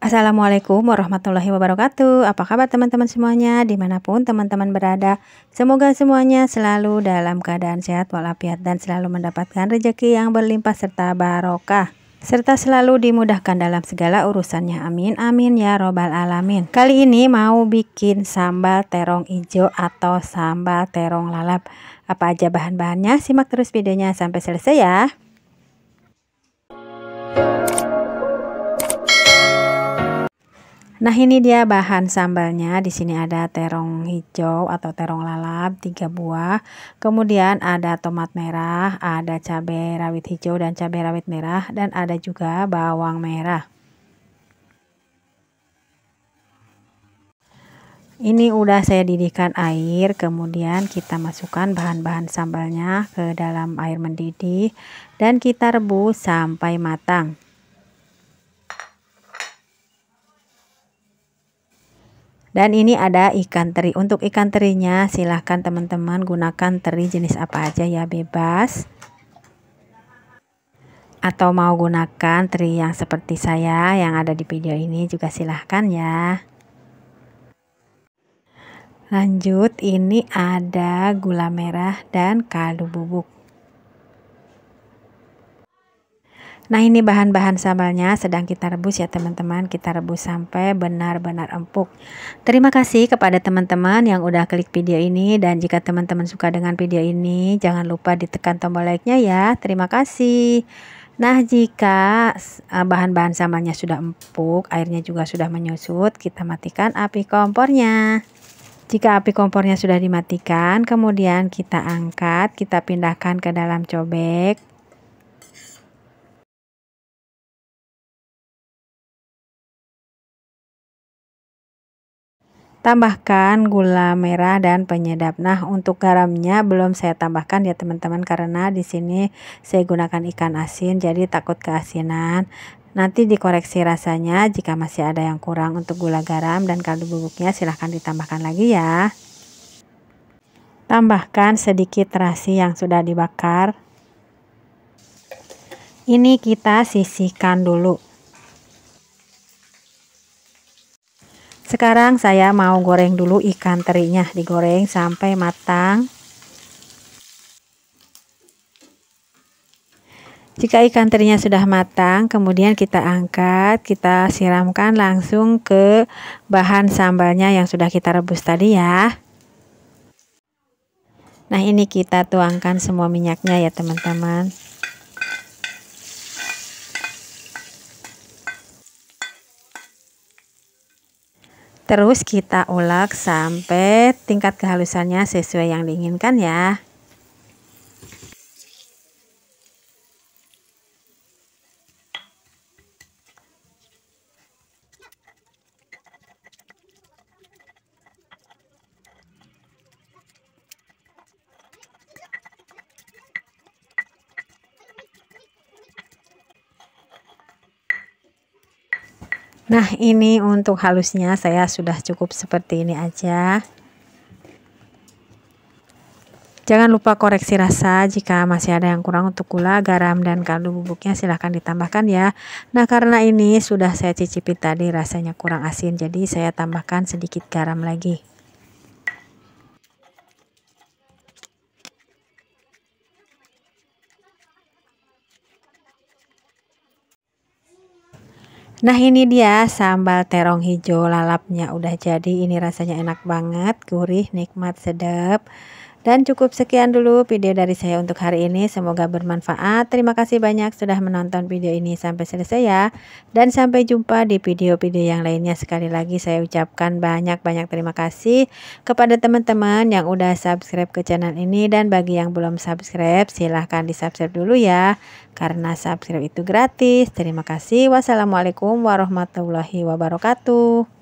Assalamualaikum warahmatullahi wabarakatuh Apa kabar teman-teman semuanya Dimanapun teman-teman berada Semoga semuanya selalu dalam keadaan sehat walafiat Dan selalu mendapatkan rejeki yang berlimpah serta barokah serta selalu dimudahkan dalam segala urusannya. Amin amin ya robbal alamin. Kali ini mau bikin sambal terong hijau atau sambal terong lalap. Apa aja bahan-bahannya? Simak terus videonya sampai selesai ya. Nah, ini dia bahan sambalnya. Di sini ada terong hijau atau terong lalap tiga buah. Kemudian ada tomat merah, ada cabai rawit hijau dan cabai rawit merah dan ada juga bawang merah. Ini udah saya didihkan air, kemudian kita masukkan bahan-bahan sambalnya ke dalam air mendidih dan kita rebus sampai matang. Dan ini ada ikan teri. Untuk ikan terinya silahkan teman-teman gunakan teri jenis apa aja ya bebas. Atau mau gunakan teri yang seperti saya yang ada di video ini juga silahkan ya. Lanjut ini ada gula merah dan kaldu bubuk. Nah ini bahan-bahan sambalnya sedang kita rebus ya teman-teman Kita rebus sampai benar-benar empuk Terima kasih kepada teman-teman yang udah klik video ini Dan jika teman-teman suka dengan video ini Jangan lupa ditekan tombol like-nya ya Terima kasih Nah jika e, bahan-bahan sambalnya sudah empuk Airnya juga sudah menyusut Kita matikan api kompornya jika api kompornya sudah dimatikan, kemudian kita angkat, kita pindahkan ke dalam cobek Tambahkan gula merah dan penyedap. Nah, untuk garamnya belum saya tambahkan ya teman-teman karena di sini saya gunakan ikan asin jadi takut keasinan. Nanti dikoreksi rasanya jika masih ada yang kurang untuk gula garam dan kaldu bubuknya silahkan ditambahkan lagi ya. Tambahkan sedikit terasi yang sudah dibakar. Ini kita sisihkan dulu. Sekarang saya mau goreng dulu ikan terinya, digoreng sampai matang. Jika ikan terinya sudah matang, kemudian kita angkat, kita siramkan langsung ke bahan sambalnya yang sudah kita rebus tadi ya. Nah, ini kita tuangkan semua minyaknya ya, teman-teman. Terus kita ulek sampai tingkat kehalusannya sesuai yang diinginkan ya. Nah ini untuk halusnya saya sudah cukup seperti ini aja Jangan lupa koreksi rasa jika masih ada yang kurang untuk gula, garam, dan kaldu bubuknya silahkan ditambahkan ya. Nah karena ini sudah saya cicipi tadi rasanya kurang asin jadi saya tambahkan sedikit garam lagi. Nah ini dia sambal terong hijau lalapnya udah jadi ini rasanya enak banget gurih nikmat sedap dan cukup sekian dulu video dari saya untuk hari ini. Semoga bermanfaat. Terima kasih banyak sudah menonton video ini sampai selesai ya. Dan sampai jumpa di video-video yang lainnya. Sekali lagi saya ucapkan banyak-banyak terima kasih kepada teman-teman yang udah subscribe ke channel ini. Dan bagi yang belum subscribe silahkan di subscribe dulu ya. Karena subscribe itu gratis. Terima kasih. Wassalamualaikum warahmatullahi wabarakatuh.